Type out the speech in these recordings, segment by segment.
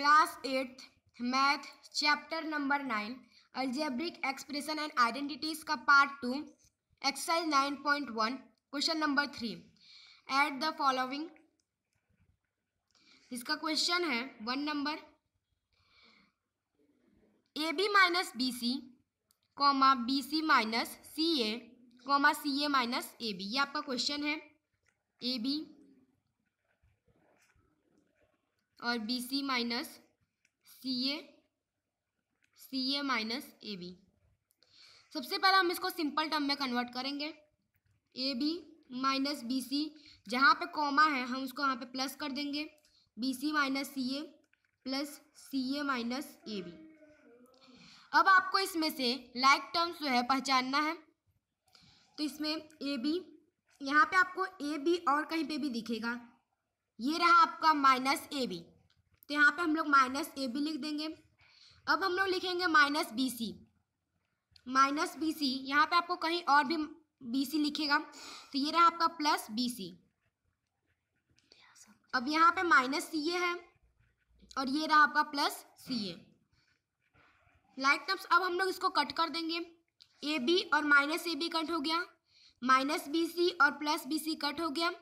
class eighth math chapter number nine algebraic expression and identities का part two exercise nine point one question number three at the following इसका question है one number A B minus B C comma B C minus C A comma C A minus A B ये आपका question है A B और B C minus C A C A minus A B सबसे पहले हम इसको simple term में convert करेंगे A B minus B C जहाँ पर कॉमा है हम उसको वहाँ पे प्लस कर देंगे B C minus C A plus C A minus A B अब आपको इसमें से लाइक टर्म्स जो है पहचानना है तो इसमें ए बी यहाँ पर आपको ए बी और कहीं पे भी दिखेगा ये रहा आपका माइनस ए बी तो यहाँ पे हम लोग माइनस ए बी लिख देंगे अब हम लोग लिखेंगे minus B C minus B C यहाँ पर आपको कहीं और भी बी सी लिखेगा तो ये रहा आपका प्लस बी सी अब यहाँ पे माइनस सी ए है और ये रहा आपका plus C A like terms अब हम लोग इसको कट कर देंगे ए बी और माइनस ए बी कट हो गया माइनस बी सी और प्लस बी सी कट हो गया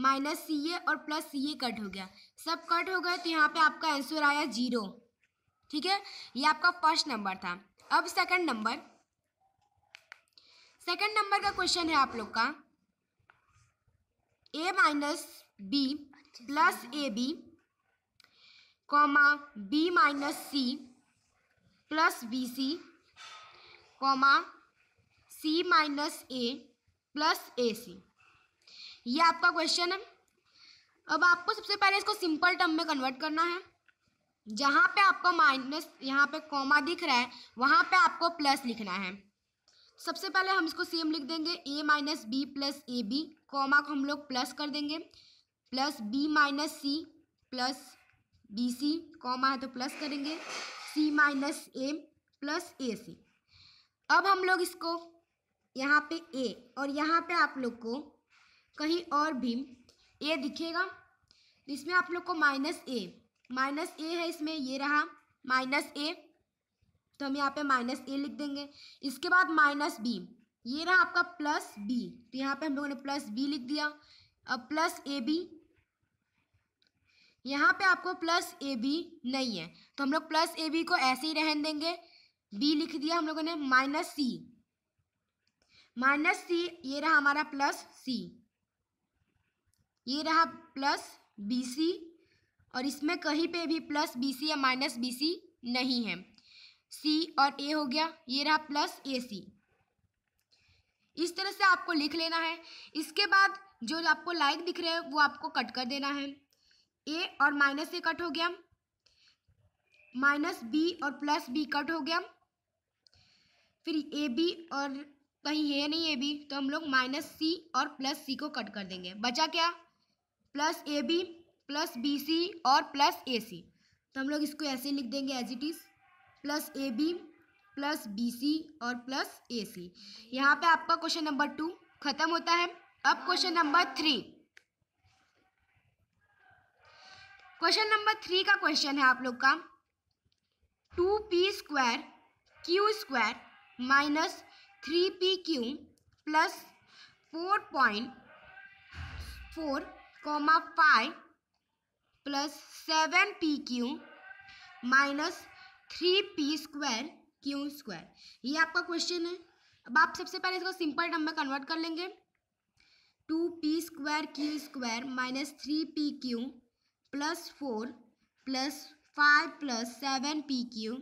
माइनस सी ए और प्लस सी ए कट हो गया सब कट हो गए तो यहाँ पे आपका आंसर आया जीरो ठीक है ये आपका फर्स्ट नंबर था अब सेकंड नंबर सेकंड नंबर का क्वेश्चन है आप लोग का A minus B plus A B comma B minus C plus B C comma C minus A plus A C ये आपका क्वेश्चन है अब आपको सबसे पहले इसको सिंपल टर्म में कन्वर्ट करना है जहाँ पे आपको माइनस यहाँ पे कॉमा दिख रहा है वहाँ पे आपको प्लस लिखना है सबसे पहले हम इसको सेम लिख देंगे A minus B plus A B comma को हम लोग प्लस कर देंगे plus B minus C plus B C comma है तो प्लस करेंगे सी माइनस ए प्लस ए सी अब हम लोग इसको यहाँ पे ए और यहाँ पे आप लोग को कहीं और भी ए दिखेगा इसमें आप लोग को माइनस ए माइनस ए है इसमें ये रहा माइनस ए तो हम यहाँ पे माइनस ए लिख देंगे इसके बाद माइनस बी ये रहा आपका प्लस बी तो यहाँ पे हम लोगों ने प्लस बी लिख दिया अब प्लस ए बी यहाँ पे आपको प्लस ए बी नहीं है तो हम लोग प्लस ए बी को ऐसे ही रहन देंगे बी लिख दिया हम लोगों ने माइनस सी माइनस सी ये रहा हमारा प्लस सी ये रहा प्लस बी सी और इसमें कहीं पे भी प्लस बी सी या माइनस बी सी नहीं है सी और ए हो गया ये रहा प्लस ए सी इस तरह से आपको लिख लेना है इसके बाद जो आपको लाइक दिख रहे हैं वो आपको कट कर देना है ए और माइनस ए कट हो गया माइनस बी और प्लस बी कट हो गया फिर ए बी और कहीं है नहीं ए बी तो हम लोग माइनस सी और प्लस सी को कट कर देंगे बचा क्या plus A B plus B C और प्लस ए सी तो हम लोग इसको ऐसे लिख देंगे as it is plus A B plus B C और प्लस ए सी यहाँ पे आपका क्वेश्चन नंबर टू खत्म होता है अब question number three question number three का क्वेश्चन है आप लोग का two P square Q square minus three P Q plus four point four five plus seven P Q minus three P square Q square ये आपका question है अब आप सबसे पहले इसको सिंपल टर्म में कन्वर्ट कर लेंगे two P square Q square minus three P Q plus four plus five plus seven P Q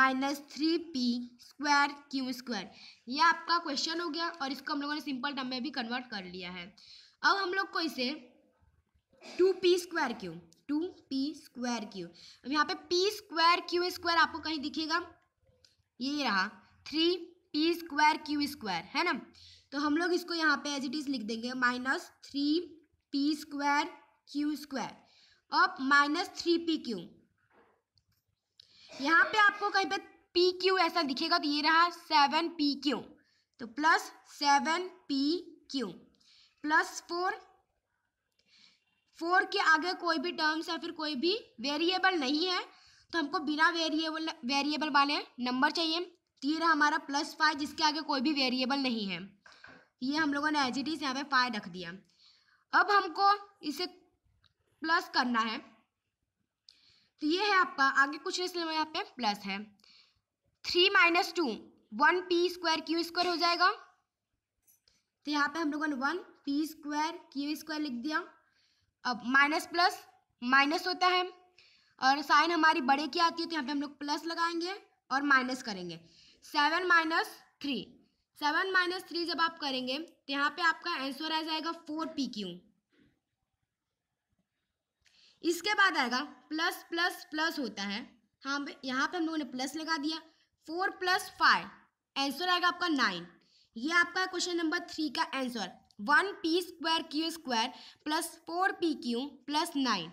minus three P square Q square ये आपका क्वेश्चन हो गया और इसको हम लोगों ने सिंपल टर्म में भी कन्वर्ट कर लिया है अब हम लोग को इसे two P square Q two P square Q अब यहाँ पे पी स्क्वायर क्यू स्क्वायर आपको कहीं दिखेगा ये रहा three P square Q square है ना तो हम लोग इसको यहाँ पे एज इट इज लिख देंगे minus three P square Q square अब माइनस थ्री पी क्यू यहाँ पे आपको कहीं पे पी क्यू ऐसा दिखेगा तो ये रहा सेवन पी क्यू तो plus seven P Q plus four four के आगे कोई भी टर्म्स या फिर कोई भी वेरिएबल नहीं है तो हमको बिना वेरिएबल वेरिएबल वाले नंबर चाहिए तीर तो हमारा प्लस फाइव जिसके आगे कोई भी वेरिएबल नहीं है तो ये हम लोगों ने एज इट इज यहाँ पे फाइव रख दिया अब हमको इसे प्लस करना है तो ये है आपका आगे कुछ नहीं इसलिए यहाँ पे प्लस है three minus two one P square Q square हो जाएगा तो यहाँ पे हम लोगों ने one P square Q square लिख दिया अब माइनस प्लस माइनस होता है और साइन हमारी बड़े की आती है तो यहाँ पे हम लोग प्लस लगाएंगे और माइनस करेंगे seven minus three seven minus three जब आप करेंगे तो यहाँ पे आपका आंसर आ जाएगा फोर पी क्यू इसके बाद आएगा प्लस प्लस प्लस होता है हाँ यहाँ पे हम लोगों ने प्लस लगा दिया फोर प्लस फाइव आंसर आएगा आपका नाइन ये आपका क्वेश्चन नंबर थ्री का answer one P square Q square plus four P Q plus nine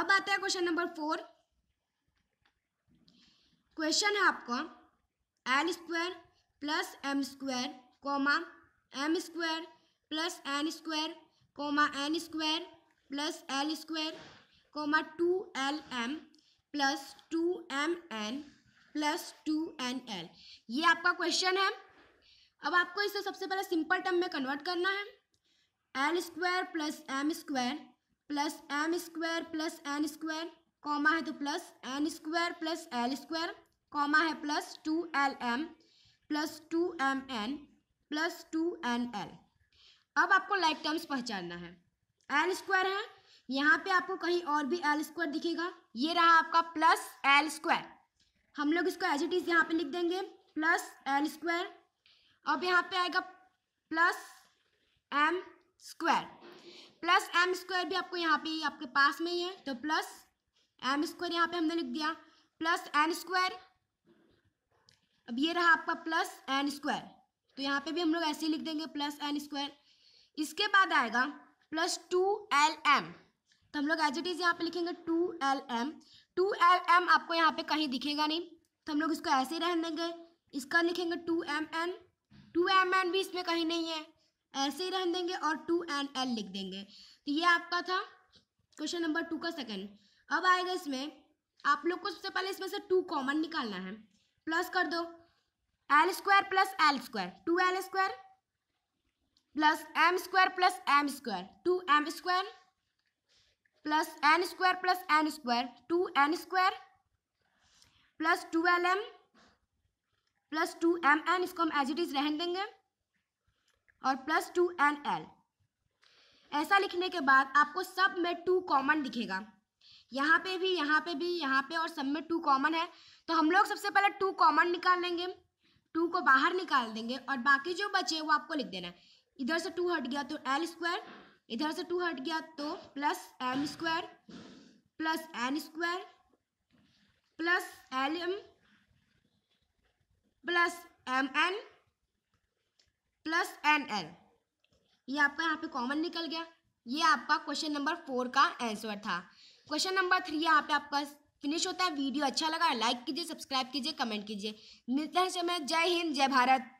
अब आता है क्वेश्चन नंबर फोर क्वेश्चन है आपका L square plus M square comma M square plus N square comma N square plus L square comma two L M plus two M N plus two N L ये आपका question है अब आपको इसे सबसे पहले सिंपल टर्म में convert करना है L square plus M square plus M square plus N square comma है तो plus N square plus L square comma है plus two L M plus two M N plus two N L अब आपको like terms पहचानना है L square है यहाँ पे आपको कहीं और भी एल स्क्वायर दिखेगा ये रहा आपका प्लस एल स्क्वायर हम लोग इसको एज इट इज यहाँ पे लिख देंगे प्लस एल स्क्वायर अब यहाँ पे आएगा plus M square plus M square भी आपको यहाँ पे आपके पास में ही है तो प्लस एम स्क्वायर यहाँ पे हमने लिख दिया प्लस एन स्क्वायर अब ये रहा आपका प्लस एन स्क्वायर तो यहाँ पे भी हम लोग ऐसे ही लिख देंगे प्लस एन स्क्वायर इसके बाद आएगा प्लस टू एल एम तो हम लोग एज इट इज़ यहाँ पे लिखेंगे two L M two L M आपको यहाँ पे कहीं दिखेगा नहीं तो हम लोग इसको ऐसे ही रहने देंगे इसका लिखेंगे two M N two M N भी इसमें कहीं नहीं है ऐसे ही रहने देंगे और टू एन एल लिख देंगे तो ये आपका था क्वेश्चन नंबर टू का सेकंड अब आएगा इसमें आप लोग को सबसे पहले इसमें से टू कॉमन निकालना है प्लस कर दो L square plus L square two L square plus M square plus M square two M square plus N square plus N square two N square plus two L M plus two M N इसको हम as it is रहन देंगे और plus two N L ऐसा लिखने के बाद आपको सब में टू कॉमन दिखेगा यहाँ पे भी यहाँ पे भी यहाँ पे और सब में टू कॉमन है तो हम लोग सबसे पहले टू कॉमन निकाल लेंगे टू को बाहर निकाल देंगे और बाकी जो बचे वो आपको लिख देना है इधर से टू हट गया तो एल स्क्वायर इधर से टू हट गया तो plus M square plus N square plus L M plus M N plus N L ये आपका यहाँ पे कॉमन निकल गया ये आपका क्वेश्चन नंबर फोर का आंसर था क्वेश्चन नंबर थ्री यहाँ पे आपका फिनिश होता है वीडियो अच्छा लगा लाइक कीजिए सब्सक्राइब कीजिए कमेंट कीजिए मिलते हैं समय जय हिंद जय भारत